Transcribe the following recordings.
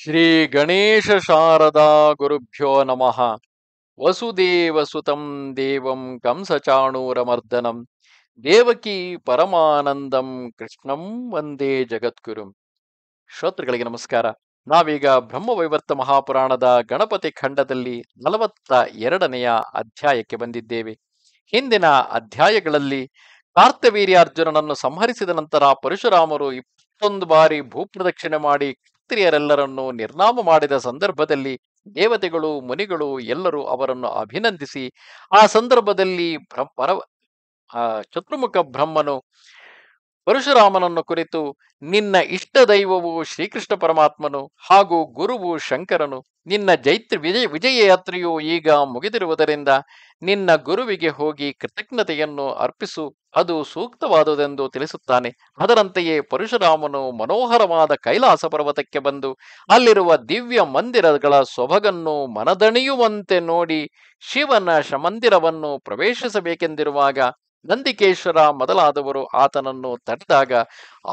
ಶ್ರೀ ಗಣೇಶ ಶಾರದಾ ಗುರುಭ್ಯೋ ನಮಃ ವಸುದೇವಸುತಂ ದೇವಂ ಕಂಸಚಾಣೂರಮರ್ದನಂ ದೇವಕಿ ಪರಮಾನಂದಂ ಕೃಷ್ಣಂ ವಂದೇ ಜಗದ್ಗುರುಂ ಶ್ರೋತೃಗಳಿಗೆ ನಮಸ್ಕಾರ ನಾವೀಗ ಬ್ರಹ್ಮವೈವರ್ತ ಮಹಾಪುರಾಣದ ಗಣಪತಿ ಖಂಡದಲ್ಲಿ ನಲವತ್ತ ಎರಡನೆಯ ಅಧ್ಯಾಯಕ್ಕೆ ಬಂದಿದ್ದೇವೆ ಹಿಂದಿನ ಅಧ್ಯಾಯಗಳಲ್ಲಿ ಕಾರ್ತವೀರ್ಯಾರ್ಜುನನನ್ನು ಸಂಹರಿಸಿದ ನಂತರ ಪರಶುರಾಮರು ಇಪ್ಪತ್ತೊಂದು ಬಾರಿ ಭೂಪ್ರದಕ್ಷಿಣೆ ಮಾಡಿ ಕ್ಷತ್ರಿಯರೆಲ್ಲರನ್ನೂ ನಿರ್ನಾಮ ಮಾಡಿದ ಸಂದರ್ಭದಲ್ಲಿ ದೇವತೆಗಳು ಮುನಿಗಳು ಎಲ್ಲರೂ ಅವರನ್ನು ಅಭಿನಂದಿಸಿ ಆ ಸಂದರ್ಭದಲ್ಲಿ ಬ್ರಹ್ಮ ಚತುರ್ಮುಖ ಬ್ರಹ್ಮನು ಪರಶುರಾಮನನ್ನು ಕುರಿತು ನಿನ್ನ ಇಷ್ಟ ದೈವವು ಶ್ರೀಕೃಷ್ಣ ಪರಮಾತ್ಮನು ಹಾಗೂ ಗುರುವು ಶಂಕರನು ನಿನ್ನ ಜೈತ್ರ ವಿಜಯ ವಿಜಯಯಾತ್ರೆಯು ಈಗ ಮುಗಿದಿರುವುದರಿಂದ ನಿನ್ನ ಗುರುವಿಗೆ ಹೋಗಿ ಕೃತಜ್ಞತೆಯನ್ನು ಅರ್ಪಿಸು ಅದು ಸೂಕ್ತವಾದುದೆಂದು ತಿಳಿಸುತ್ತಾನೆ ಅದರಂತೆಯೇ ಪರಶುರಾಮನು ಮನೋಹರವಾದ ಕೈಲಾಸ ಪರ್ವತಕ್ಕೆ ಬಂದು ಅಲ್ಲಿರುವ ದಿವ್ಯ ಮಂದಿರಗಳ ಸೊಬಗನ್ನು ಮನದಣಿಯುವಂತೆ ನೋಡಿ ಶಿವನ ಶಮಂದಿರವನ್ನು ಪ್ರವೇಶಿಸಬೇಕೆಂದಿರುವಾಗ ನಂದಿಕೇಶ್ವರ ಮೊದಲಾದವರು ಆತನನ್ನು ತಡೆದಾಗ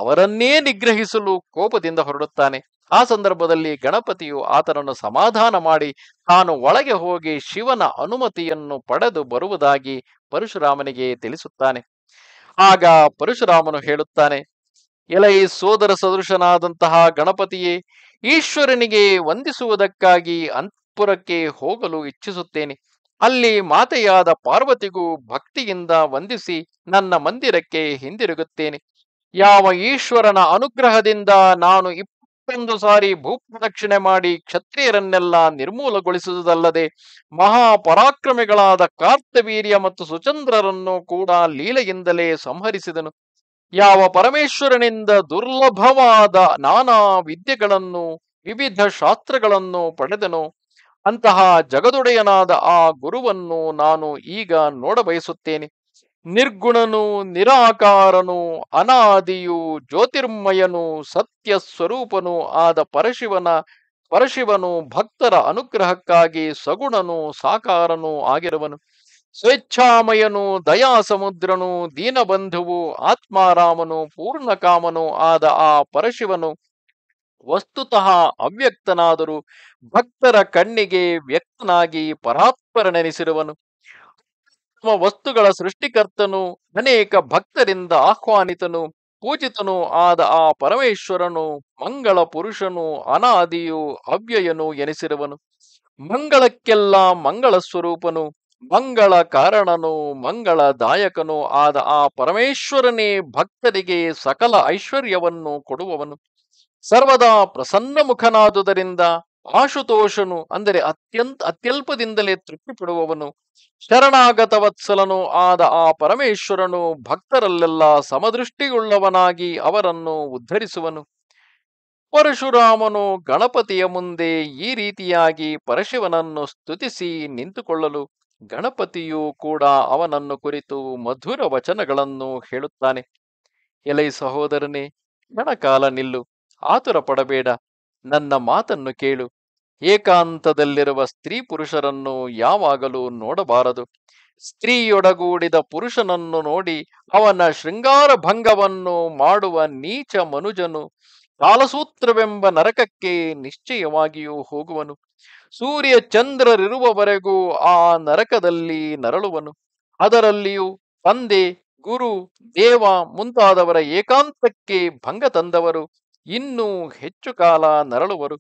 ಅವರನ್ನೇ ನಿಗ್ರಹಿಸಲು ಕೋಪದಿಂದ ಹೊರಡುತ್ತಾನೆ ಆ ಸಂದರ್ಭದಲ್ಲಿ ಗಣಪತಿಯು ಆತನನ್ನು ಸಮಾಧಾನ ಮಾಡಿ ತಾನು ಒಳಗೆ ಹೋಗಿ ಶಿವನ ಅನುಮತಿಯನ್ನು ಪಡೆದು ಬರುವುದಾಗಿ ಪರಶುರಾಮನಿಗೆ ತಿಳಿಸುತ್ತಾನೆ ಆಗ ಪರಶುರಾಮನು ಹೇಳುತ್ತಾನೆ ಎಲೈ ಸೋದರ ಸದೃಶನಾದಂತಹ ಗಣಪತಿಯೇ ಈಶ್ವರನಿಗೆ ವಂದಿಸುವುದಕ್ಕಾಗಿ ಅಂತಪುರಕ್ಕೆ ಹೋಗಲು ಇಚ್ಛಿಸುತ್ತೇನೆ ಅಲ್ಲಿ ಮಾತೆಯಾದ ಪಾರ್ವತಿಗೂ ಭಕ್ತಿಯಿಂದ ವಂದಿಸಿ ನನ್ನ ಮಂದಿರಕ್ಕೆ ಹಿಂದಿರುಗುತ್ತೇನೆ ಯಾವ ಈಶ್ವರನ ಅನುಗ್ರಹದಿಂದ ನಾನು ಮತ್ತೊಂದು ಸಾರಿ ಭೂಪ್ರದಕ್ಷಿಣೆ ಮಾಡಿ ಕ್ಷತ್ರಿಯರನ್ನೆಲ್ಲ ನಿರ್ಮೂಲಗೊಳಿಸುವುದಲ್ಲದೆ ಮಹಾಪರಾಕ್ರಮಿಗಳಾದ ಕಾರ್ತವೀರ್ಯ ಮತ್ತು ಸುಚಂದ್ರರನ್ನು ಕೂಡ ಲೀಲೆಯಿಂದಲೇ ಸಂಹರಿಸಿದನು ಯಾವ ಪರಮೇಶ್ವರನಿಂದ ದುರ್ಲಭವಾದ ನಾನಾ ವಿದ್ಯೆಗಳನ್ನು ವಿವಿಧ ಶಾಸ್ತ್ರಗಳನ್ನು ಪಡೆದನು ಅಂತಹ ಜಗದೊಡೆಯನಾದ ಆ ಗುರುವನ್ನು ನಾನು ಈಗ ನೋಡಬಯಸುತ್ತೇನೆ ನಿರ್ಗುಣನು ನಿರಾಕಾರನು ಅನಾದಿಯು ಜ್ಯೋತಿರ್ಮಯನು ಸತ್ಯ ಸ್ವರೂಪನು ಆದ ಪರಶಿವನ ಪರಶಿವನು ಭಕ್ತರ ಅನುಗ್ರಹಕ್ಕಾಗಿ ಸಗುಣನು ಸಾಕಾರನು ಆಗಿರುವನು ಸ್ವೇಚ್ಛಾಮಯನು ದಯಾ ಸಮುದ್ರನು ದೀನಬಂಧುವು ಆತ್ಮಾರಾಮನು ಪೂರ್ಣಕಾಮನು ಆದ ಆ ಪರಶಿವನು ವಸ್ತುತಃ ಅವ್ಯಕ್ತನಾದರೂ ಭಕ್ತರ ಕಣ್ಣಿಗೆ ವ್ಯಕ್ತನಾಗಿ ನೆನೆಸಿರುವನು ಸೂಕ್ಷ್ಮ ವಸ್ತುಗಳ ಸೃಷ್ಟಿಕರ್ತನು ಅನೇಕ ಭಕ್ತರಿಂದ ಆಹ್ವಾನಿತನು ಪೂಜಿತನು ಆದ ಆ ಪರಮೇಶ್ವರನು ಮಂಗಳ ಪುರುಷನು ಅನಾದಿಯು ಅವ್ಯಯನು ಎನಿಸಿರುವನು ಮಂಗಳಕ್ಕೆಲ್ಲ ಮಂಗಳ ಸ್ವರೂಪನು ಮಂಗಳ ಕಾರಣನು ಮಂಗಳ ದಾಯಕನು ಆದ ಆ ಪರಮೇಶ್ವರನೇ ಭಕ್ತರಿಗೆ ಸಕಲ ಐಶ್ವರ್ಯವನ್ನು ಕೊಡುವವನು ಸರ್ವದಾ ಪ್ರಸನ್ನ ಮುಖನಾದುದರಿಂದ ಆಶುತೋಷನು ಅಂದರೆ ಅತ್ಯಂತ ಅತ್ಯಲ್ಪದಿಂದಲೇ ತೃಪ್ತಿ ಪಡುವವನು ಶರಣಾಗತ ವತ್ಸಲನು ಆದ ಆ ಪರಮೇಶ್ವರನು ಭಕ್ತರಲ್ಲೆಲ್ಲ ಸಮದೃಷ್ಟಿಯುಳ್ಳವನಾಗಿ ಅವರನ್ನು ಉದ್ಧರಿಸುವನು ಪರಶುರಾಮನು ಗಣಪತಿಯ ಮುಂದೆ ಈ ರೀತಿಯಾಗಿ ಪರಶಿವನನ್ನು ಸ್ತುತಿಸಿ ನಿಂತುಕೊಳ್ಳಲು ಗಣಪತಿಯು ಕೂಡ ಅವನನ್ನು ಕುರಿತು ಮಧುರ ವಚನಗಳನ್ನು ಹೇಳುತ್ತಾನೆ ಎಲೆ ಸಹೋದರನೇ ಗಣಕಾಲ ನಿಲ್ಲು ಆತುರ ಪಡಬೇಡ ನನ್ನ ಮಾತನ್ನು ಕೇಳು ಏಕಾಂತದಲ್ಲಿರುವ ಸ್ತ್ರೀ ಪುರುಷರನ್ನು ಯಾವಾಗಲೂ ನೋಡಬಾರದು ಸ್ತ್ರೀಯೊಡಗೂಡಿದ ಪುರುಷನನ್ನು ನೋಡಿ ಅವನ ಶೃಂಗಾರ ಭಂಗವನ್ನು ಮಾಡುವ ನೀಚ ಮನುಜನು ಕಾಲಸೂತ್ರವೆಂಬ ನರಕಕ್ಕೆ ನಿಶ್ಚಯವಾಗಿಯೂ ಹೋಗುವನು ಸೂರ್ಯ ಚಂದ್ರರಿರುವವರೆಗೂ ಆ ನರಕದಲ್ಲಿ ನರಳುವನು ಅದರಲ್ಲಿಯೂ ತಂದೆ ಗುರು ದೇವ ಮುಂತಾದವರ ಏಕಾಂತಕ್ಕೆ ಭಂಗ ತಂದವರು ಇನ್ನೂ ಹೆಚ್ಚು ಕಾಲ ನರಳುವರು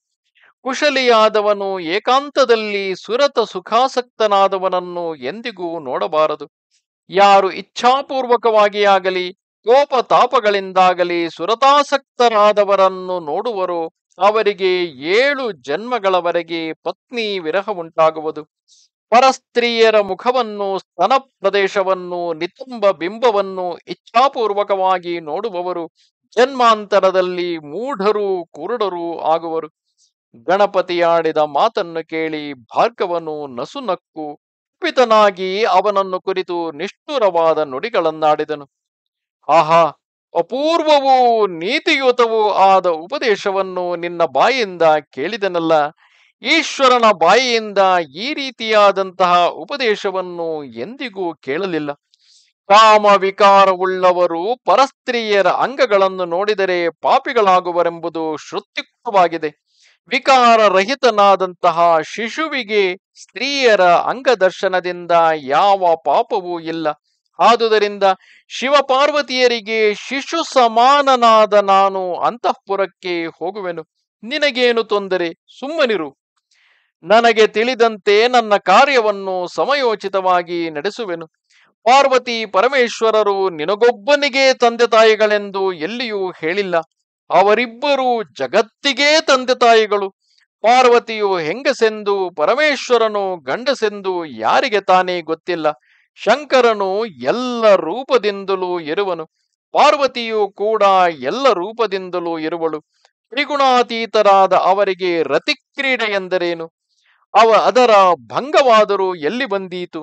ಕುಶಲಿಯಾದವನು ಏಕಾಂತದಲ್ಲಿ ಸುರತ ಸುಖಾಸಕ್ತನಾದವನನ್ನು ಎಂದಿಗೂ ನೋಡಬಾರದು ಯಾರು ಇಚ್ಛಾಪೂರ್ವಕವಾಗಿ ಆಗಲಿ ಕೋಪ ತಾಪಗಳಿಂದಾಗಲಿ ಸುರತಾಸಕ್ತರಾದವರನ್ನು ನೋಡುವರು ಅವರಿಗೆ ಏಳು ಜನ್ಮಗಳವರೆಗೆ ಪತ್ನಿ ವಿರಹ ಉಂಟಾಗುವುದು ಪರಸ್ತ್ರೀಯರ ಮುಖವನ್ನು ಸ್ತನ ಪ್ರದೇಶವನ್ನು ನಿತುಂಬ ಬಿಂಬವನ್ನು ಇಚ್ಛಾಪೂರ್ವಕವಾಗಿ ನೋಡುವವರು ಜನ್ಮಾಂತರದಲ್ಲಿ ಮೂಢರು ಕುರುಡರು ಆಗುವರು ಗಣಪತಿಯಾಡಿದ ಮಾತನ್ನು ಕೇಳಿ ಭಾರ್ಗವನು ನಸುನಕ್ಕು ಕುಪಿತನಾಗಿ ಅವನನ್ನು ಕುರಿತು ನಿಷ್ಠುರವಾದ ನುಡಿಗಳನ್ನಾಡಿದನು ಆಹಾ ಅಪೂರ್ವವೂ ನೀತಿಯುತವೂ ಆದ ಉಪದೇಶವನ್ನು ನಿನ್ನ ಬಾಯಿಯಿಂದ ಕೇಳಿದನಲ್ಲ ಈಶ್ವರನ ಬಾಯಿಯಿಂದ ಈ ರೀತಿಯಾದಂತಹ ಉಪದೇಶವನ್ನು ಎಂದಿಗೂ ಕೇಳಲಿಲ್ಲ ಕಾಮ ವಿಕಾರವುಳ್ಳವರು ಪರಸ್ತ್ರೀಯರ ಅಂಗಗಳನ್ನು ನೋಡಿದರೆ ಪಾಪಿಗಳಾಗುವರೆಂಬುದು ಶ್ರುತ್ಯುಕ್ತವಾಗಿದೆ ವಿಕಾರರಹಿತನಾದಂತಹ ಶಿಶುವಿಗೆ ಸ್ತ್ರೀಯರ ಅಂಗದರ್ಶನದಿಂದ ಯಾವ ಪಾಪವೂ ಇಲ್ಲ ಆದುದರಿಂದ ಶಿವಪಾರ್ವತಿಯರಿಗೆ ಶಿಶು ಸಮಾನನಾದ ನಾನು ಅಂತಃಪುರಕ್ಕೆ ಹೋಗುವೆನು ನಿನಗೇನು ತೊಂದರೆ ಸುಮ್ಮನಿರು ನನಗೆ ತಿಳಿದಂತೆ ನನ್ನ ಕಾರ್ಯವನ್ನು ಸಮಯೋಚಿತವಾಗಿ ನಡೆಸುವೆನು ಪಾರ್ವತಿ ಪರಮೇಶ್ವರರು ನಿನಗೊಬ್ಬನಿಗೆ ತಂದೆ ತಾಯಿಗಳೆಂದು ಎಲ್ಲಿಯೂ ಹೇಳಿಲ್ಲ ಅವರಿಬ್ಬರೂ ಜಗತ್ತಿಗೇ ತಂದೆ ತಾಯಿಗಳು ಪಾರ್ವತಿಯು ಹೆಂಗಸೆಂದು ಪರಮೇಶ್ವರನು ಗಂಡಸೆಂದು ಯಾರಿಗೆ ತಾನೇ ಗೊತ್ತಿಲ್ಲ ಶಂಕರನು ಎಲ್ಲ ರೂಪದಿಂದಲೂ ಇರುವನು ಪಾರ್ವತಿಯು ಕೂಡ ಎಲ್ಲ ರೂಪದಿಂದಲೂ ಇರುವಳು ತ್ರಿಗುಣಾತೀತರಾದ ಅವರಿಗೆ ರತಿಕ್ರೀಡೆ ಎಂದರೇನು ಅವ ಅದರ ಭಂಗವಾದರೂ ಎಲ್ಲಿ ಬಂದೀತು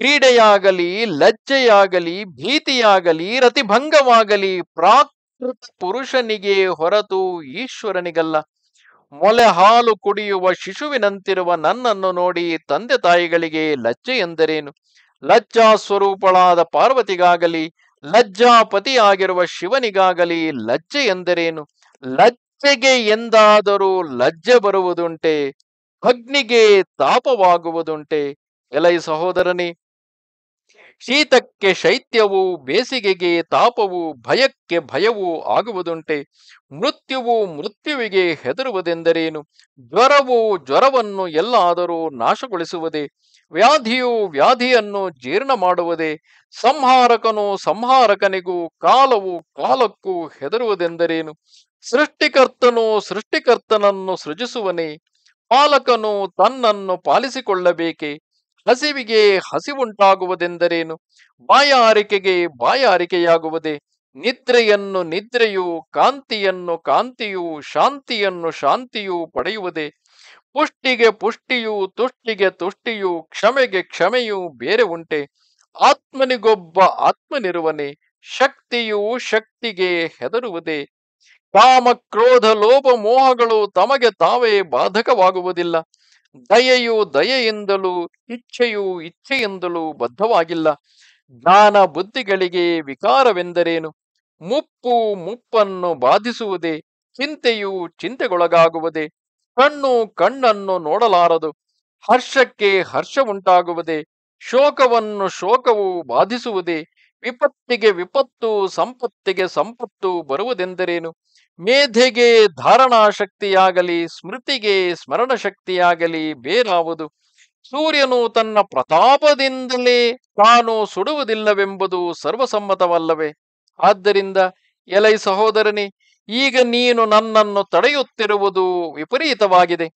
ಕ್ರೀಡೆಯಾಗಲಿ ಲಜ್ಜೆಯಾಗಲಿ ಭೀತಿಯಾಗಲಿ ರತಿಭಂಗವಾಗಲಿ ಪ್ರಾಕ್ ಪುರುಷನಿಗೆ ಹೊರತು ಈಶ್ವರನಿಗಲ್ಲ ಮೊಲೆ ಹಾಲು ಕುಡಿಯುವ ಶಿಶುವಿನಂತಿರುವ ನನ್ನನ್ನು ನೋಡಿ ತಂದೆ ತಾಯಿಗಳಿಗೆ ಲಜ್ಜೆ ಎಂದರೇನು ಲಜ್ಜಾ ಸ್ವರೂಪಳಾದ ಪಾರ್ವತಿಗಾಗಲಿ ಲಜ್ಜಾಪತಿಯಾಗಿರುವ ಶಿವನಿಗಾಗಲಿ ಲಜ್ಜೆ ಎಂದರೇನು ಲಜ್ಜೆಗೆ ಎಂದಾದರೂ ಲಜ್ಜೆ ಬರುವುದುಂಟೆ ಅಗ್ನಿಗೆ ತಾಪವಾಗುವುದುಂಟೆ ಎಲೈ ಸಹೋದರನೇ ಶೀತಕ್ಕೆ ಶೈತ್ಯವು ಬೇಸಿಗೆಗೆ ತಾಪವು ಭಯಕ್ಕೆ ಭಯವೂ ಆಗುವುದುಂಟೆ ಮೃತ್ಯುವು ಮೃತ್ಯುವಿಗೆ ಹೆದರುವುದೆಂದರೇನು ಜ್ವರವು ಜ್ವರವನ್ನು ಎಲ್ಲಾದರೂ ನಾಶಗೊಳಿಸುವುದೇ ವ್ಯಾಧಿಯು ವ್ಯಾಧಿಯನ್ನು ಜೀರ್ಣ ಮಾಡುವುದೇ ಸಂಹಾರಕನು ಸಂಹಾರಕನಿಗೂ ಕಾಲವು ಕಾಲಕ್ಕೂ ಹೆದರುವುದೆಂದರೇನು ಸೃಷ್ಟಿಕರ್ತನು ಸೃಷ್ಟಿಕರ್ತನನ್ನು ಸೃಜಿಸುವನೇ ಪಾಲಕನು ತನ್ನನ್ನು ಪಾಲಿಸಿಕೊಳ್ಳಬೇಕೆ ಹಸಿವಿಗೆ ಹಸಿವುಂಟಾಗುವುದೆಂದರೇನು ಬಾಯಾರಿಕೆಗೆ ಬಾಯಾರಿಕೆಯಾಗುವುದೇ ನಿದ್ರೆಯನ್ನು ನಿದ್ರೆಯು ಕಾಂತಿಯನ್ನು ಕಾಂತಿಯು ಶಾಂತಿಯನ್ನು ಶಾಂತಿಯು ಪಡೆಯುವುದೇ ಪುಷ್ಟಿಗೆ ಪುಷ್ಟಿಯು ತುಷ್ಟಿಗೆ ತುಷ್ಟಿಯು ಕ್ಷಮೆಗೆ ಕ್ಷಮೆಯು ಬೇರೆ ಉಂಟೆ ಆತ್ಮನಿಗೊಬ್ಬ ಆತ್ಮನಿರುವನೆ ಶಕ್ತಿಯು ಶಕ್ತಿಗೆ ಹೆದರುವುದೇ ಕಾಮ ಕ್ರೋಧ ಲೋಪ ಮೋಹಗಳು ತಮಗೆ ತಾವೇ ಬಾಧಕವಾಗುವುದಿಲ್ಲ ದಯೆಯು ದಯೆಯಿಂದಲೂ ಇಚ್ಛೆಯು ಇಚ್ಛೆಯಿಂದಲೂ ಬದ್ಧವಾಗಿಲ್ಲ ಜ್ಞಾನ ಬುದ್ಧಿಗಳಿಗೆ ವಿಕಾರವೆಂದರೇನು ಮುಪ್ಪು ಮುಪ್ಪನ್ನು ಬಾಧಿಸುವುದೇ ಚಿಂತೆಯು ಚಿಂತೆಗೊಳಗಾಗುವುದೇ ಕಣ್ಣು ಕಣ್ಣನ್ನು ನೋಡಲಾರದು ಹರ್ಷಕ್ಕೆ ಹರ್ಷ ಉಂಟಾಗುವುದೇ ಶೋಕವನ್ನು ಶೋಕವು ಬಾಧಿಸುವುದೇ ವಿಪತ್ತಿಗೆ ವಿಪತ್ತು ಸಂಪತ್ತಿಗೆ ಸಂಪತ್ತು ಬರುವುದೆಂದರೇನು ಮೇಧೆಗೆ ಧಾರಣಾ ಶಕ್ತಿಯಾಗಲಿ ಸ್ಮೃತಿಗೆ ಸ್ಮರಣ ಶಕ್ತಿಯಾಗಲಿ ಬೇರಾವುದು ಸೂರ್ಯನು ತನ್ನ ಪ್ರತಾಪದಿಂದಲೇ ತಾನು ಸುಡುವುದಿಲ್ಲವೆಂಬುದು ಸರ್ವಸಮ್ಮತವಲ್ಲವೇ ಆದ್ದರಿಂದ ಎಲೈ ಸಹೋದರನಿ ಈಗ ನೀನು ನನ್ನನ್ನು ತಡೆಯುತ್ತಿರುವುದು ವಿಪರೀತವಾಗಿದೆ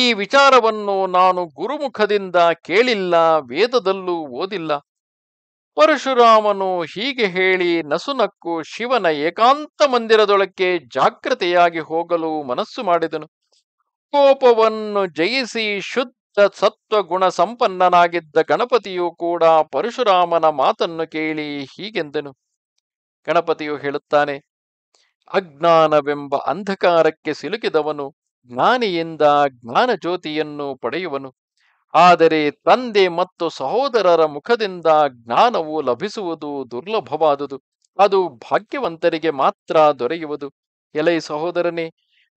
ಈ ವಿಚಾರವನ್ನು ನಾನು ಗುರುಮುಖದಿಂದ ಕೇಳಿಲ್ಲ ವೇದದಲ್ಲೂ ಓದಿಲ್ಲ ಪರಶುರಾಮನು ಹೀಗೆ ಹೇಳಿ ನಸುನಕ್ಕು ಶಿವನ ಏಕಾಂತ ಮಂದಿರದೊಳಕ್ಕೆ ಜಾಗೃತೆಯಾಗಿ ಹೋಗಲು ಮನಸ್ಸು ಮಾಡಿದನು ಕೋಪವನ್ನು ಜಯಿಸಿ ಶುದ್ಧ ಗುಣ ಸಂಪನ್ನನಾಗಿದ್ದ ಗಣಪತಿಯು ಕೂಡ ಪರಶುರಾಮನ ಮಾತನ್ನು ಕೇಳಿ ಹೀಗೆಂದನು ಗಣಪತಿಯು ಹೇಳುತ್ತಾನೆ ಅಜ್ಞಾನವೆಂಬ ಅಂಧಕಾರಕ್ಕೆ ಸಿಲುಕಿದವನು ಜ್ಞಾನಿಯಿಂದ ಜ್ಞಾನ ಜ್ಯೋತಿಯನ್ನು ಪಡೆಯುವನು ಆದರೆ ತಂದೆ ಮತ್ತು ಸಹೋದರರ ಮುಖದಿಂದ ಜ್ಞಾನವು ಲಭಿಸುವುದು ದುರ್ಲಭವಾದುದು ಅದು ಭಾಗ್ಯವಂತರಿಗೆ ಮಾತ್ರ ದೊರೆಯುವುದು ಎಲೈ ಸಹೋದರನೇ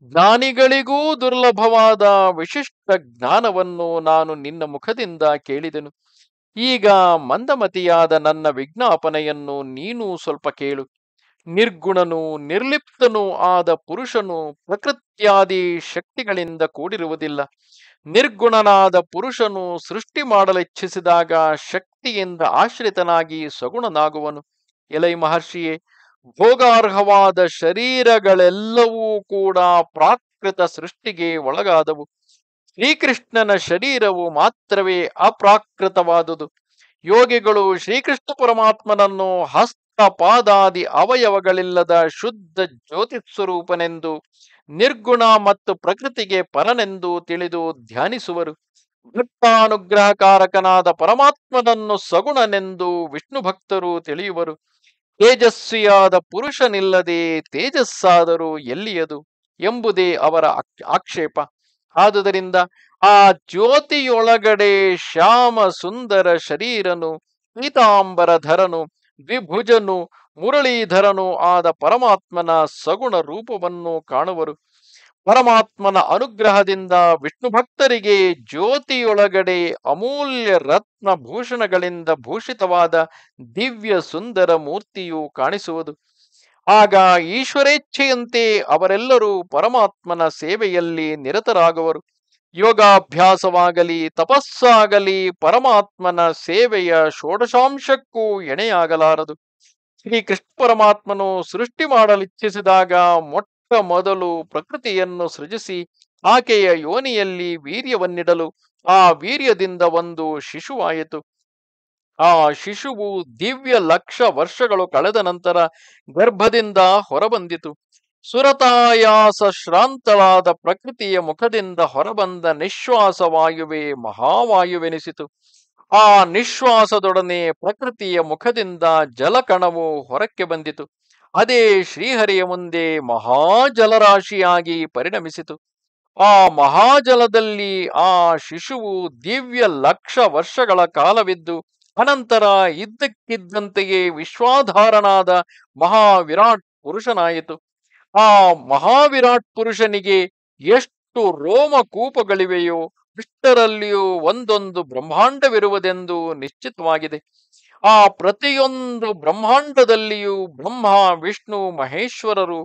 ಜ್ಞಾನಿಗಳಿಗೂ ದುರ್ಲಭವಾದ ವಿಶಿಷ್ಟ ಜ್ಞಾನವನ್ನು ನಾನು ನಿನ್ನ ಮುಖದಿಂದ ಕೇಳಿದೆನು ಈಗ ಮಂದಮತಿಯಾದ ನನ್ನ ವಿಜ್ಞಾಪನೆಯನ್ನು ನೀನು ಸ್ವಲ್ಪ ಕೇಳು ನಿರ್ಗುಣನು ನಿರ್ಲಿಪ್ತನೂ ಆದ ಪುರುಷನು ಪ್ರಕೃತ್ಯಾದಿ ಶಕ್ತಿಗಳಿಂದ ಕೂಡಿರುವುದಿಲ್ಲ ನಿರ್ಗುಣನಾದ ಪುರುಷನು ಸೃಷ್ಟಿ ಮಾಡಲಿಚ್ಛಿಸಿದಾಗ ಶಕ್ತಿಯಿಂದ ಆಶ್ರಿತನಾಗಿ ಸಗುಣನಾಗುವನು ಎಲೈ ಮಹರ್ಷಿಯೇ ಭೋಗಾರ್ಹವಾದ ಶರೀರಗಳೆಲ್ಲವೂ ಕೂಡ ಪ್ರಾಕೃತ ಸೃಷ್ಟಿಗೆ ಒಳಗಾದವು ಶ್ರೀಕೃಷ್ಣನ ಶರೀರವು ಮಾತ್ರವೇ ಅಪ್ರಾಕೃತವಾದುದು ಯೋಗಿಗಳು ಶ್ರೀಕೃಷ್ಣ ಪರಮಾತ್ಮನನ್ನು ಹಸ್ತ ಪಾದಾದಿ ಅವಯವಗಳಿಲ್ಲದ ಶುದ್ಧ ಜ್ಯೋತಿ ಸ್ವರೂಪನೆಂದು ನಿರ್ಗುಣ ಮತ್ತು ಪ್ರಕೃತಿಗೆ ಪರನೆಂದು ತಿಳಿದು ಧ್ಯಾನಿಸುವರು ಭಕ್ತಾನುಗ್ರಹಕಾರಕನಾದ ಪರಮಾತ್ಮನನ್ನು ಸಗುಣನೆಂದು ವಿಷ್ಣು ಭಕ್ತರು ತಿಳಿಯುವರು ತೇಜಸ್ವಿಯಾದ ಪುರುಷನಿಲ್ಲದೆ ತೇಜಸ್ಸಾದರೂ ಎಲ್ಲಿಯದು ಎಂಬುದೇ ಅವರ ಆಕ್ಷೇಪ ಆದುದರಿಂದ ಆ ಜ್ಯೋತಿಯೊಳಗಡೆ ಶ್ಯಾಮ ಸುಂದರ ಶರೀರನು ಪೀತಾಂಬರಧರನು ದ್ವಿಭುಜನು ಮುರಳೀಧರನು ಆದ ಪರಮಾತ್ಮನ ಸಗುಣ ರೂಪವನ್ನು ಕಾಣುವರು ಪರಮಾತ್ಮನ ಅನುಗ್ರಹದಿಂದ ವಿಷ್ಣು ಭಕ್ತರಿಗೆ ಜ್ಯೋತಿಯೊಳಗಡೆ ಅಮೂಲ್ಯ ರತ್ನ ಭೂಷಣಗಳಿಂದ ಭೂಷಿತವಾದ ದಿವ್ಯ ಸುಂದರ ಮೂರ್ತಿಯು ಕಾಣಿಸುವುದು ಆಗ ಈಶ್ವರೇಚ್ಛೆಯಂತೆ ಅವರೆಲ್ಲರೂ ಪರಮಾತ್ಮನ ಸೇವೆಯಲ್ಲಿ ನಿರತರಾಗುವರು ಯೋಗಾಭ್ಯಾಸವಾಗಲಿ ತಪಸ್ಸಾಗಲಿ ಪರಮಾತ್ಮನ ಸೇವೆಯ ಷೋಡಶಾಂಶಕ್ಕೂ ಎಣೆಯಾಗಲಾರದು ಶ್ರೀ ಕೃಷ್ಣ ಪರಮಾತ್ಮನು ಸೃಷ್ಟಿ ಮಾಡಲಿಚ್ಛಿಸಿದಾಗ ಮೊಟ್ಟ ಮೊದಲು ಪ್ರಕೃತಿಯನ್ನು ಸೃಜಿಸಿ ಆಕೆಯ ಯೋನಿಯಲ್ಲಿ ವೀರ್ಯವನ್ನಿಡಲು ಆ ವೀರ್ಯದಿಂದ ಒಂದು ಶಿಶುವಾಯಿತು ಆ ಶಿಶುವು ದಿವ್ಯ ಲಕ್ಷ ವರ್ಷಗಳು ಕಳೆದ ನಂತರ ಗರ್ಭದಿಂದ ಹೊರಬಂದಿತು ಸುರತಾಯಾಸ ಶ್ರಾಂತಳಾದ ಪ್ರಕೃತಿಯ ಮುಖದಿಂದ ಹೊರಬಂದ ನಿಶ್ವಾಸವಾಯುವೆ ಮಹಾವಾಯುವೆನಿಸಿತು ಆ ನಿಶ್ವಾಸದೊಡನೆ ಪ್ರಕೃತಿಯ ಮುಖದಿಂದ ಜಲಕಣವು ಹೊರಕ್ಕೆ ಬಂದಿತು ಅದೇ ಶ್ರೀಹರಿಯ ಮುಂದೆ ಮಹಾಜಲರಾಶಿಯಾಗಿ ಪರಿಣಮಿಸಿತು ಆ ಮಹಾಜಲದಲ್ಲಿ ಆ ಶಿಶುವು ದಿವ್ಯ ಲಕ್ಷ ವರ್ಷಗಳ ಕಾಲವಿದ್ದು ಅನಂತರ ಇದ್ದಕ್ಕಿದ್ದಂತೆಯೇ ವಿಶ್ವಾಧಾರನಾದ ಮಹಾವಿರಾಟ್ ಪುರುಷನಾಯಿತು ಆ ಮಹಾವಿರಾಟ್ ಪುರುಷನಿಗೆ ಎಷ್ಟು ರೋಮಕೂಪಗಳಿವೆಯೋ ಇಷ್ಟರಲ್ಲಿಯೂ ಒಂದೊಂದು ಬ್ರಹ್ಮಾಂಡವಿರುವುದೆಂದು ನಿಶ್ಚಿತವಾಗಿದೆ ಆ ಪ್ರತಿಯೊಂದು ಬ್ರಹ್ಮಾಂಡದಲ್ಲಿಯೂ ಬ್ರಹ್ಮ ವಿಷ್ಣು ಮಹೇಶ್ವರರು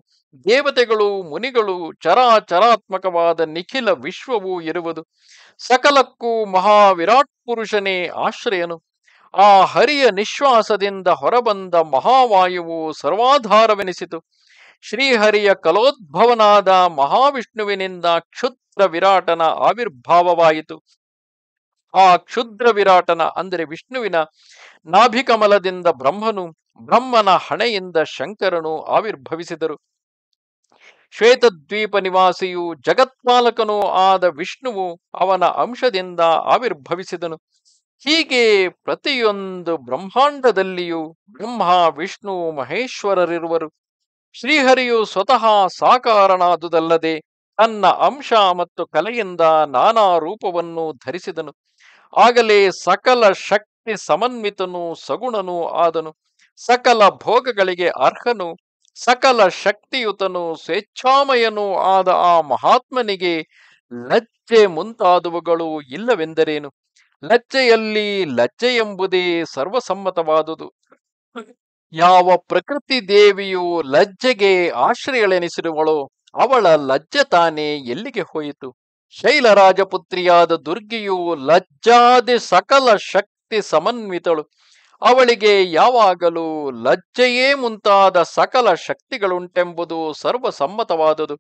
ದೇವತೆಗಳು ಮುನಿಗಳು ಚರಾಚರಾತ್ಮಕವಾದ ನಿಖಿಲ ವಿಶ್ವವೂ ಇರುವುದು ಸಕಲಕ್ಕೂ ಮಹಾವಿರಾಟ್ ಪುರುಷನೇ ಆಶ್ರಯನು ಆ ಹರಿಯ ನಿಶ್ವಾಸದಿಂದ ಹೊರಬಂದ ಮಹಾವಾಯುವು ಸರ್ವಾಧಾರವೆನಿಸಿತು ಶ್ರೀಹರಿಯ ಕಲೋದ್ಭವನಾದ ಮಹಾವಿಷ್ಣುವಿನಿಂದ ಕ್ಷುದ್ರ ವಿರಾಟನ ಆವಿರ್ಭಾವವಾಯಿತು ಆ ಕ್ಷುದ್ರ ವಿರಾಟನ ಅಂದರೆ ವಿಷ್ಣುವಿನ ನಾಭಿಕಮಲದಿಂದ ಬ್ರಹ್ಮನು ಬ್ರಹ್ಮನ ಹಣೆಯಿಂದ ಶಂಕರನು ಆವಿರ್ಭವಿಸಿದರು ಶ್ವೇತದ್ವೀಪ ನಿವಾಸಿಯು ಜಗತ್ಪಾಲಕನೂ ಆದ ವಿಷ್ಣುವು ಅವನ ಅಂಶದಿಂದ ಆವಿರ್ಭವಿಸಿದನು ಹೀಗೆ ಪ್ರತಿಯೊಂದು ಬ್ರಹ್ಮಾಂಡದಲ್ಲಿಯೂ ಬ್ರಹ್ಮ ವಿಷ್ಣು ಮಹೇಶ್ವರರಿರುವರು ಶ್ರೀಹರಿಯು ಸ್ವತಃ ಸಾಕಾರನಾದುದಲ್ಲದೆ ತನ್ನ ಅಂಶ ಮತ್ತು ಕಲೆಯಿಂದ ನಾನಾ ರೂಪವನ್ನು ಧರಿಸಿದನು ಆಗಲೇ ಸಕಲ ಶಕ್ತಿ ಸಮನ್ವಿತನು ಸಗುಣನೂ ಆದನು ಸಕಲ ಭೋಗಗಳಿಗೆ ಅರ್ಹನು ಸಕಲ ಶಕ್ತಿಯುತನು ಸ್ವೇಚ್ಛಾಮಯನೂ ಆದ ಆ ಮಹಾತ್ಮನಿಗೆ ಲಜ್ಜೆ ಮುಂತಾದವುಗಳು ಇಲ್ಲವೆಂದರೇನು ಲಜ್ಜೆಯಲ್ಲಿ ಲಜ್ಜೆ ಎಂಬುದೇ ಸರ್ವಸಮ್ಮತವಾದುದು ಯಾವ ಪ್ರಕೃತಿ ದೇವಿಯು ಲಜ್ಜೆಗೆ ಆಶ್ರಯಳೆನಿಸಿರುವಳೋ ಅವಳ ಲಜ್ಜೆ ತಾನೇ ಎಲ್ಲಿಗೆ ಹೋಯಿತು ಶೈಲರಾಜಪುತ್ರಿಯಾದ ದುರ್ಗಿಯು ಲಜ್ಜಾದಿ ಸಕಲ ಶಕ್ತಿ ಸಮನ್ವಿತಳು ಅವಳಿಗೆ ಯಾವಾಗಲೂ ಲಜ್ಜೆಯೇ ಮುಂತಾದ ಸಕಲ ಶಕ್ತಿಗಳುಂಟೆಂಬುದು ಸರ್ವಸಮ್ಮತವಾದುದು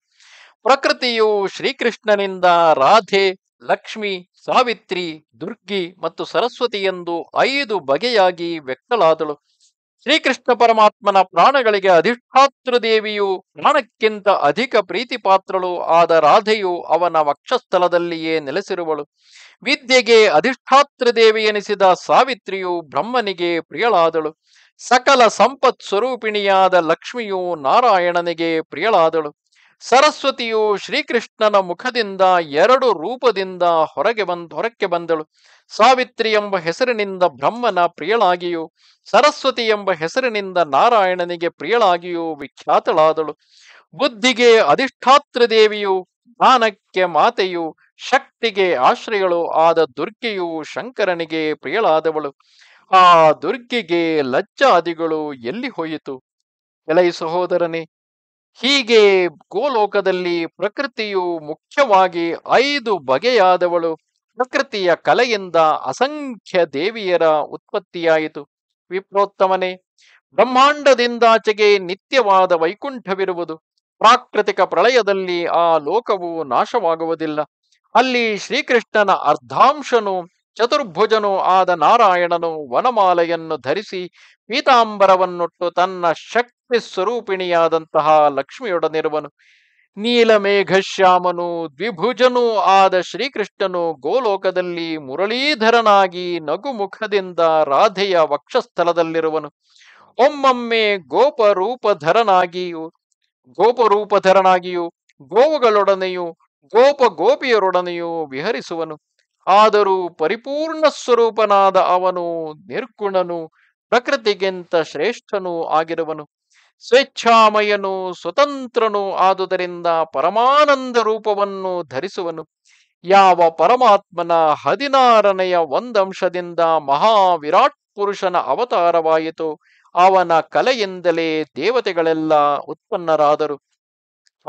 ಪ್ರಕೃತಿಯು ಶ್ರೀಕೃಷ್ಣನಿಂದ ರಾಧೆ ಲಕ್ಷ್ಮಿ ಸಾವಿತ್ರಿ ದುರ್ಗಿ ಮತ್ತು ಸರಸ್ವತಿ ಎಂದು ಐದು ಬಗೆಯಾಗಿ ವ್ಯಕ್ತಳಾದಳು ಶ್ರೀಕೃಷ್ಣ ಪರಮಾತ್ಮನ ಪ್ರಾಣಗಳಿಗೆ ಅಧಿಷ್ಠಾತೃ ದೇವಿಯು ಪ್ರಾಣಕ್ಕಿಂತ ಅಧಿಕ ಪ್ರೀತಿ ಪಾತ್ರಳು ಆದ ರಾಧೆಯು ಅವನ ವಕ್ಷಸ್ಥಲದಲ್ಲಿಯೇ ನೆಲೆಸಿರುವಳು ವಿದ್ಯೆಗೆ ಅಧಿಷ್ಠಾತೃ ದೇವಿ ಎನಿಸಿದ ಸಾವಿತ್ರಿಯು ಬ್ರಹ್ಮನಿಗೆ ಪ್ರಿಯಳಾದಳು ಸಕಲ ಸಂಪತ್ ಸ್ವರೂಪಿಣಿಯಾದ ಲಕ್ಷ್ಮಿಯು ನಾರಾಯಣನಿಗೆ ಪ್ರಿಯಳಾದಳು ಸರಸ್ವತಿಯು ಶ್ರೀಕೃಷ್ಣನ ಮುಖದಿಂದ ಎರಡು ರೂಪದಿಂದ ಹೊರಗೆ ಬಂದ ಹೊರಕ್ಕೆ ಬಂದಳು ಸಾವಿತ್ರಿ ಎಂಬ ಹೆಸರಿನಿಂದ ಬ್ರಹ್ಮನ ಪ್ರಿಯಳಾಗಿಯೂ ಸರಸ್ವತಿ ಎಂಬ ಹೆಸರಿನಿಂದ ನಾರಾಯಣನಿಗೆ ಪ್ರಿಯಳಾಗಿಯೂ ವಿಖ್ಯಾತಳಾದಳು ಬುದ್ಧಿಗೆ ಅಧಿಷ್ಠಾತೃ ದೇವಿಯು ಜ್ಞಾನಕ್ಕೆ ಮಾತೆಯು ಶಕ್ತಿಗೆ ಆಶ್ರಯಗಳು ಆದ ದುರ್ಗೆಯು ಶಂಕರನಿಗೆ ಪ್ರಿಯಳಾದವಳು ಆ ದುರ್ಗೆಗೆ ಲಜ್ಜಾದಿಗಳು ಎಲ್ಲಿ ಹೋಯಿತು ಎಲೈ ಸಹೋದರನೇ ಹೀಗೆ ಗೋಲೋಕದಲ್ಲಿ ಪ್ರಕೃತಿಯು ಮುಖ್ಯವಾಗಿ ಐದು ಬಗೆಯಾದವಳು ಪ್ರಕೃತಿಯ ಕಲೆಯಿಂದ ಅಸಂಖ್ಯ ದೇವಿಯರ ಉತ್ಪತ್ತಿಯಾಯಿತು ವಿಪ್ರೋತ್ತಮನೆ ಬ್ರಹ್ಮಾಂಡದಿಂದಾಚೆಗೆ ನಿತ್ಯವಾದ ವೈಕುಂಠವಿರುವುದು ಪ್ರಾಕೃತಿಕ ಪ್ರಳಯದಲ್ಲಿ ಆ ಲೋಕವು ನಾಶವಾಗುವುದಿಲ್ಲ ಅಲ್ಲಿ ಶ್ರೀಕೃಷ್ಣನ ಅರ್ಧಾಂಶನು ಚತುರ್ಭುಜನು ಆದ ನಾರಾಯಣನು ವನಮಾಲೆಯನ್ನು ಧರಿಸಿ ಪೀತಾಂಬರವನ್ನುಟ್ಟು ತನ್ನ ಶಕ್ತಿ ಸ್ವರೂಪಿಣಿಯಾದಂತಹ ಲಕ್ಷ್ಮಿಯೊಡನಿರುವನು ನೀಲಮೇಘಶ್ಯಾಮನು ದ್ವಿಭುಜನೂ ಆದ ಶ್ರೀಕೃಷ್ಣನು ಗೋಲೋಕದಲ್ಲಿ ಮುರಳೀಧರನಾಗಿ ನಗುಮುಖದಿಂದ ರಾಧೆಯ ವಕ್ಷಸ್ಥಲದಲ್ಲಿರುವನು ಒಮ್ಮೊಮ್ಮೆ ಗೋಪರೂಪಧರನಾಗಿಯೂ ಗೋಪರೂಪಧರನಾಗಿಯೂ ಗೋವುಗಳೊಡನೆಯೂ ಗೋಪ ಗೋಪಿಯರೊಡನೆಯೂ ವಿಹರಿಸುವನು ಆದರೂ ಪರಿಪೂರ್ಣ ಸ್ವರೂಪನಾದ ಅವನು ನಿರ್ಗುಣನು ಪ್ರಕೃತಿಗಿಂತ ಶ್ರೇಷ್ಠನೂ ಆಗಿರುವನು ಸ್ವೇಚ್ಛಾಮಯನು ಸ್ವತಂತ್ರನೂ ಆದುದರಿಂದ ಪರಮಾನಂದ ರೂಪವನ್ನು ಧರಿಸುವನು ಯಾವ ಪರಮಾತ್ಮನ ಹದಿನಾರನೆಯ ಒಂದಂಶದಿಂದ ಮಹಾವಿರಾಟ್ ಪುರುಷನ ಅವತಾರವಾಯಿತು ಅವನ ಕಲೆಯಿಂದಲೇ ದೇವತೆಗಳೆಲ್ಲ ಉತ್ಪನ್ನರಾದರು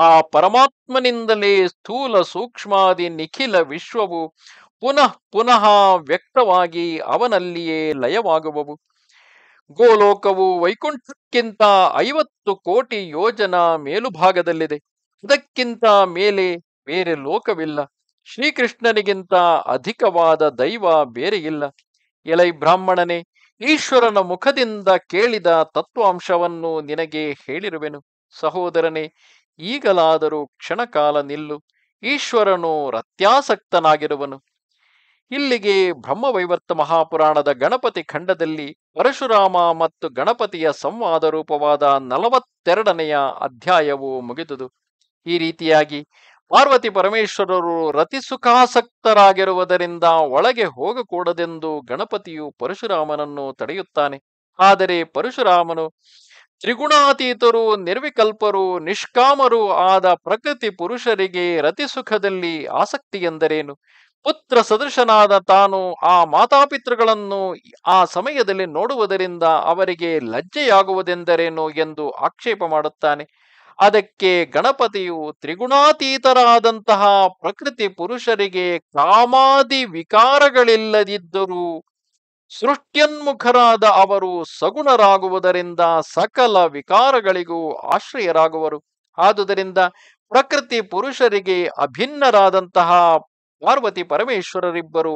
ಆ ಪರಮಾತ್ಮನಿಂದಲೇ ಸ್ಥೂಲ ಸೂಕ್ಷ್ಮಾದಿ ನಿಖಿಲ ವಿಶ್ವವು ಪುನಃ ಪುನಃ ವ್ಯಕ್ತವಾಗಿ ಅವನಲ್ಲಿಯೇ ಲಯವಾಗುವವು ಗೋಲೋಕವು ವೈಕುಂಠಕ್ಕಿಂತ ಐವತ್ತು ಕೋಟಿ ಯೋಜನ ಮೇಲುಭಾಗದಲ್ಲಿದೆ ಅದಕ್ಕಿಂತ ಮೇಲೆ ಬೇರೆ ಲೋಕವಿಲ್ಲ ಶ್ರೀಕೃಷ್ಣನಿಗಿಂತ ಅಧಿಕವಾದ ದೈವ ಇಲ್ಲ ಎಲೈ ಬ್ರಾಹ್ಮಣನೇ ಈಶ್ವರನ ಮುಖದಿಂದ ಕೇಳಿದ ತತ್ವಾಂಶವನ್ನು ನಿನಗೆ ಹೇಳಿರುವೆನು ಸಹೋದರನೇ ಈಗಲಾದರೂ ಕ್ಷಣಕಾಲ ನಿಲ್ಲು ಈಶ್ವರನು ರತ್ಯಾಸಕ್ತನಾಗಿರುವನು ಇಲ್ಲಿಗೆ ಬ್ರಹ್ಮವೈವರ್ತ ಮಹಾಪುರಾಣದ ಗಣಪತಿ ಖಂಡದಲ್ಲಿ ಪರಶುರಾಮ ಮತ್ತು ಗಣಪತಿಯ ಸಂವಾದ ರೂಪವಾದ ನಲವತ್ತೆರಡನೆಯ ಅಧ್ಯಾಯವು ಮುಗಿದುದು ಈ ರೀತಿಯಾಗಿ ಪಾರ್ವತಿ ಪರಮೇಶ್ವರರು ರತಿ ಸುಖಾಸಕ್ತರಾಗಿರುವುದರಿಂದ ಒಳಗೆ ಹೋಗಕೂಡದೆಂದು ಗಣಪತಿಯು ಪರಶುರಾಮನನ್ನು ತಡೆಯುತ್ತಾನೆ ಆದರೆ ಪರಶುರಾಮನು ತ್ರಿಗುಣಾತೀತರು ನಿರ್ವಿಕಲ್ಪರು ನಿಷ್ಕಾಮರು ಆದ ಪ್ರಕೃತಿ ಪುರುಷರಿಗೆ ರತಿ ಸುಖದಲ್ಲಿ ಆಸಕ್ತಿ ಎಂದರೇನು ಪುತ್ರ ಸದೃಶನಾದ ತಾನು ಆ ಮಾತಾಪಿತೃಗಳನ್ನು ಆ ಸಮಯದಲ್ಲಿ ನೋಡುವುದರಿಂದ ಅವರಿಗೆ ಲಜ್ಜೆಯಾಗುವುದೆಂದರೇನು ಎಂದು ಆಕ್ಷೇಪ ಮಾಡುತ್ತಾನೆ ಅದಕ್ಕೆ ಗಣಪತಿಯು ತ್ರಿಗುಣಾತೀತರಾದಂತಹ ಪ್ರಕೃತಿ ಪುರುಷರಿಗೆ ಕಾಮಾದಿ ವಿಕಾರಗಳಿಲ್ಲದಿದ್ದರೂ ಸೃಷ್ಟ್ಯನ್ಮುಖರಾದ ಅವರು ಸಗುಣರಾಗುವುದರಿಂದ ಸಕಲ ವಿಕಾರಗಳಿಗೂ ಆಶ್ರಯರಾಗುವರು ಆದುದರಿಂದ ಪ್ರಕೃತಿ ಪುರುಷರಿಗೆ ಅಭಿನ್ನರಾದಂತಹ ಪಾರ್ವತಿ ಪರಮೇಶ್ವರರಿಬ್ಬರು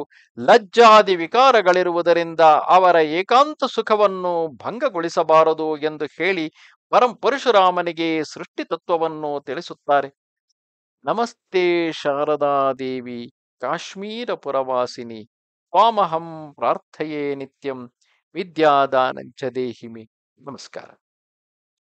ಲಜ್ಜಾದಿ ವಿಕಾರಗಳಿರುವುದರಿಂದ ಅವರ ಏಕಾಂತ ಸುಖವನ್ನು ಭಂಗಗೊಳಿಸಬಾರದು ಎಂದು ಹೇಳಿ ಪರಂ ಪರಶುರಾಮನಿಗೆ ಸೃಷ್ಟಿ ತತ್ವವನ್ನು ತಿಳಿಸುತ್ತಾರೆ ನಮಸ್ತೆ ಶಾರದಾದೇವಿ ಕಾಶ್ಮೀರ ಪುರವಾಸಿನಿ ಪಾಮಹಂ ಪ್ರಾರ್ಥೆಯೇ ನಿತ್ಯಂ ವಿದ್ಯಾದಾನಂಚ ದೇಹಿಮಿ ನಮಸ್ಕಾರ